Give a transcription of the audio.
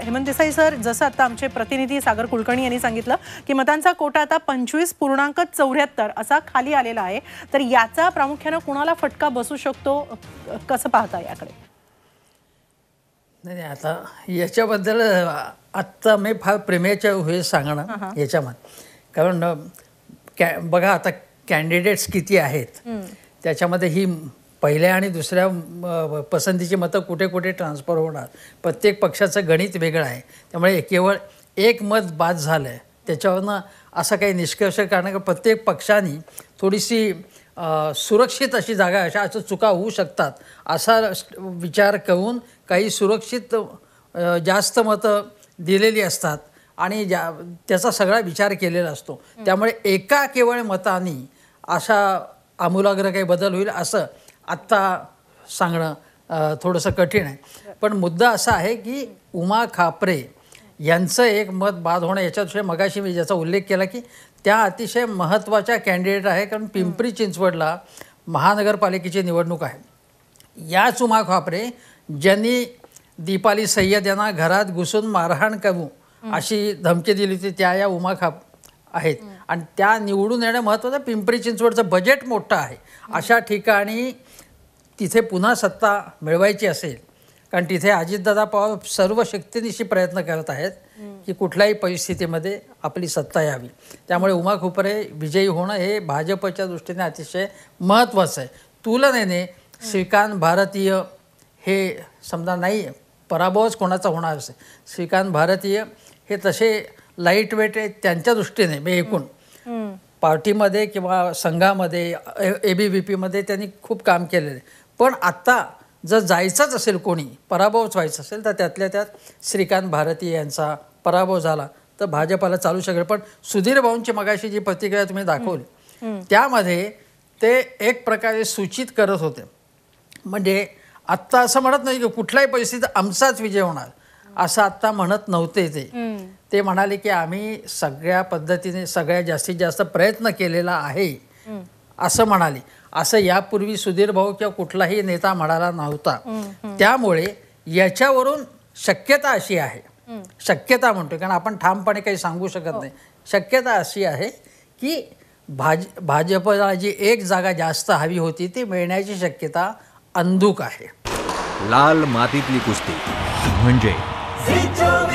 Hemant Desai sir जसं आता आमचे प्रतिनिधी सागर कुलकर्णी यांनी सांगितलं की मतांचा कोटा आता पंचवीस पूर्णांक चौऱ्याहत्तर असा खाली आलेला आहे तर याचा प्रामुख्यानं कुणाला फटका बसू शकतो कसं पाहता याकडे नाही आता याच्याबद्दल आत्ता मी फार प्रेमाच्या हे सांगणं याच्यामध्ये कारण कॅ बघा आता कॅन्डिडेट्स किती आहेत त्याच्यामध्ये ही पहिल्या आणि दुसऱ्या पसंतीची मतं कुठे कुठे ट्रान्सफर होणार प्रत्येक पक्षाचं गणित वेगळं आहे त्यामुळे केवळ एक मत बाद झालं आहे त्याच्यावरनं असा काही निष्कर्ष कारण प्रत्येक पक्षाने थोडीशी सुरक्षित अशी जागा अशा असं चुका होऊ शकतात असा विचार करून काही सुरक्षित जास्त मतं दिलेली असतात आणि ज्या त्याचा सगळा विचार केलेला असतो त्यामुळे एका केवळ मताने अशा आमूलाग्र काही बदल होईल असं आत्ता सांगणं थोडंसं कठीण आहे पण मुद्दा असा आहे की उमा खापरे यांचं एक मत बाद होणं याच्याविषयी मगाशी मी ज्याचा उल्लेख केला की त्या अतिशय महत्त्वाच्या कॅन्डिडेट आहे कारण पिंपरी चिंचवडला महानगरपालिकेची निवडणूक आहे याच उमा खापरे ज्यांनी दीपाली सय्यद यांना घरात घुसून मारहाण करू अशी धमकी दिली होती त्या या उमा खाप आहेत आणि त्या निवडून येणं महत्त्वाचं पिंपरी चिंचवडचं बजेट मोठं आहे अशा ठिकाणी तिथे पुन्हा सत्ता मिळवायची असेल कारण तिथे अजितदादा पवार सर्व शक्तीनिशी प्रयत्न करत आहेत की कुठल्याही परिस्थितीमध्ये आपली सत्ता यावी त्यामुळे उमा खुपरे विजयी होणं हे भाजपच्या दृष्टीने अतिशय महत्त्वाचं आहे तुलनेने श्रीकांत भारतीय हे समजा नाही पराभवच कोणाचा होणार असेल श्रीकांत भारतीय हे तसे लाईट वेट आहेत त्यांच्या दृष्टीने मी एकूण पार्टीमध्ये किंवा संघामध्ये ए बी व्ही पीमध्ये त्यांनी खूप काम केलेलं आहे पण आत्ता जर जायचंच असेल कोणी पराभवच व्हायचा असेल तर त्यातल्या त्यात श्रीकांत भारती यांचा पराभव झाला तर भाजपाला चालू शकेल पण सुधीर भाऊंची मगाशी जी प्रतिक्रिया तुम्ही दाखवली त्यामध्ये ते एक प्रकारे सूचित करत होते म्हणजे आत्ता असं म्हणत नाही की कुठल्याही परिस्थितीत आमचाच विजय होणार असं आत्ता म्हणत नव्हते ते ते म्हणाले की आम्ही सगळ्या पद्धतीने सगळ्या जास्तीत जास्त प्रयत्न केलेला आहे असं म्हणाले असं यापूर्वी सुधीर भाऊ किंवा कुठलाही नेता म्हणाला नव्हता त्यामुळे याच्यावरून शक्यता अशी आहे शक्यता म्हणतो कारण आपण ठामपणे काही सांगू शकत हो. नाही शक्यता अशी आहे की भाज भाजपला जी एक जागा जास्त हवी होती ती मिळण्याची शक्यता अंधुक आहे लाल मातीतली कुस्ती म्हणजे